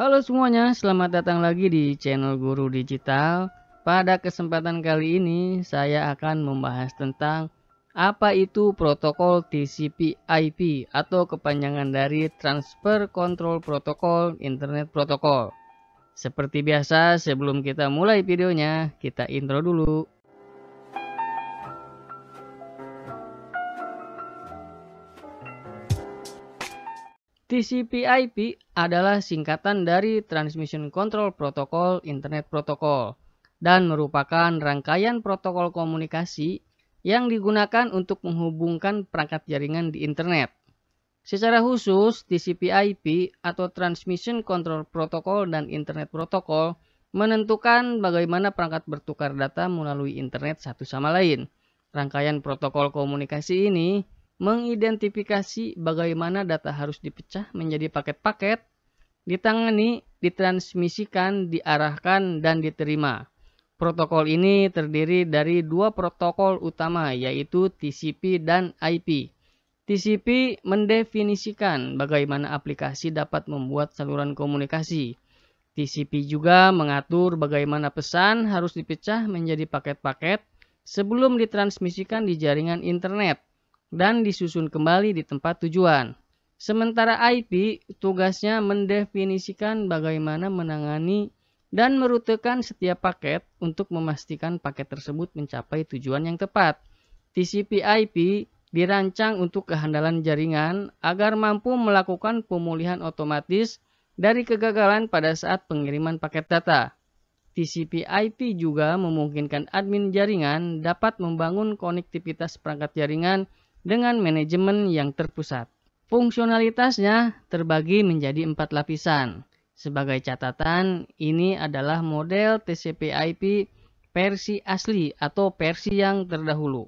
Halo semuanya, selamat datang lagi di channel Guru Digital. Pada kesempatan kali ini, saya akan membahas tentang apa itu protokol TCP/IP atau kepanjangan dari Transfer Control Protocol Internet Protocol. Seperti biasa, sebelum kita mulai videonya, kita intro dulu. TCP/IP adalah singkatan dari Transmission Control Protocol Internet Protocol dan merupakan rangkaian protokol komunikasi yang digunakan untuk menghubungkan perangkat jaringan di internet. Secara khusus, TCP/IP atau Transmission Control Protocol dan Internet Protocol menentukan bagaimana perangkat bertukar data melalui internet satu sama lain. Rangkaian protokol komunikasi ini mengidentifikasi bagaimana data harus dipecah menjadi paket-paket, ditangani, ditransmisikan, diarahkan, dan diterima. Protokol ini terdiri dari dua protokol utama yaitu TCP dan IP. TCP mendefinisikan bagaimana aplikasi dapat membuat saluran komunikasi. TCP juga mengatur bagaimana pesan harus dipecah menjadi paket-paket sebelum ditransmisikan di jaringan internet dan disusun kembali di tempat tujuan. Sementara IP tugasnya mendefinisikan bagaimana menangani dan merutekan setiap paket untuk memastikan paket tersebut mencapai tujuan yang tepat. TCP/IP dirancang untuk kehandalan jaringan agar mampu melakukan pemulihan otomatis dari kegagalan pada saat pengiriman paket data. TCP/IP juga memungkinkan admin jaringan dapat membangun konektivitas perangkat jaringan dengan manajemen yang terpusat. Fungsionalitasnya terbagi menjadi empat lapisan. Sebagai catatan, ini adalah model TCP/IP versi asli atau versi yang terdahulu.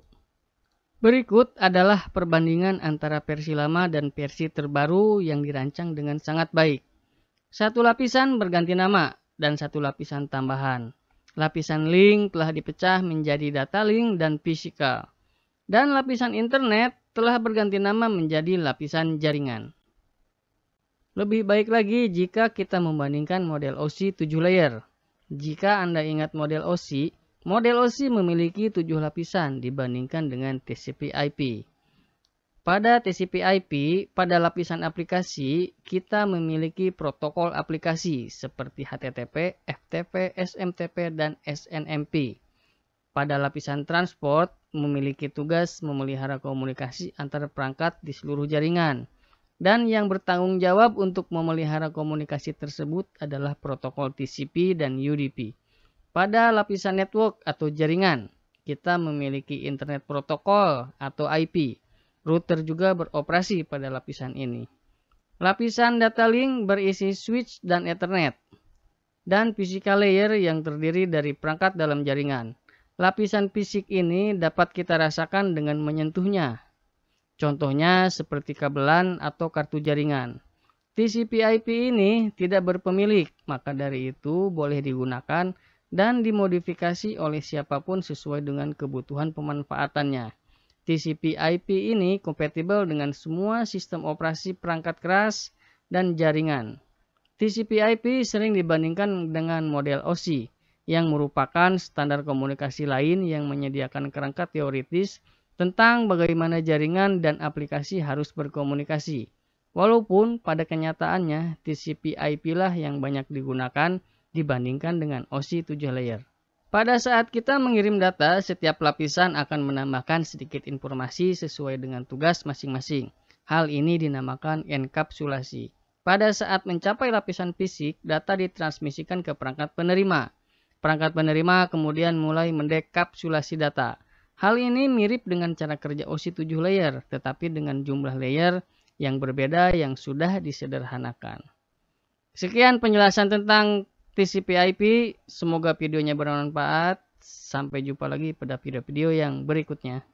Berikut adalah perbandingan antara versi lama dan versi terbaru yang dirancang dengan sangat baik. Satu lapisan berganti nama dan satu lapisan tambahan. Lapisan link telah dipecah menjadi data link dan physical dan lapisan internet telah berganti nama menjadi lapisan jaringan. Lebih baik lagi jika kita membandingkan model OC 7 layer. Jika Anda ingat model OC, model OC memiliki 7 lapisan dibandingkan dengan TCP/IP. Pada TCP/IP, pada lapisan aplikasi, kita memiliki protokol aplikasi seperti HTTP, FTP, SMTP, dan SNMP pada lapisan transport memiliki tugas memelihara komunikasi antar perangkat di seluruh jaringan. Dan yang bertanggung jawab untuk memelihara komunikasi tersebut adalah protokol TCP dan UDP. Pada lapisan network atau jaringan, kita memiliki internet protokol atau IP. Router juga beroperasi pada lapisan ini. Lapisan data link berisi switch dan Ethernet, dan physical layer yang terdiri dari perangkat dalam jaringan. Lapisan fisik ini dapat kita rasakan dengan menyentuhnya. Contohnya seperti kabelan atau kartu jaringan. TCP/IP ini tidak berpemilik, maka dari itu boleh digunakan dan dimodifikasi oleh siapapun sesuai dengan kebutuhan pemanfaatannya. TCP/IP ini kompatibel dengan semua sistem operasi perangkat keras dan jaringan. TCP/IP sering dibandingkan dengan model OSI, yang merupakan standar komunikasi lain yang menyediakan kerangka teoritis tentang bagaimana jaringan dan aplikasi harus berkomunikasi. Walaupun pada kenyataannya TCP/IP lah yang banyak digunakan dibandingkan dengan OC 7 layer. Pada saat kita mengirim data, setiap lapisan akan menambahkan sedikit informasi sesuai dengan tugas masing-masing. Hal ini dinamakan enkapsulasi. Pada saat mencapai lapisan fisik, data ditransmisikan ke perangkat penerima. Perangkat penerima kemudian mulai mendekapsulasi data. Hal ini mirip dengan cara kerja OSI 7 layer, tetapi dengan jumlah layer yang berbeda yang sudah disederhanakan. Sekian penjelasan tentang TCP/IP. Semoga videonya bermanfaat. Sampai jumpa lagi pada video-video yang berikutnya.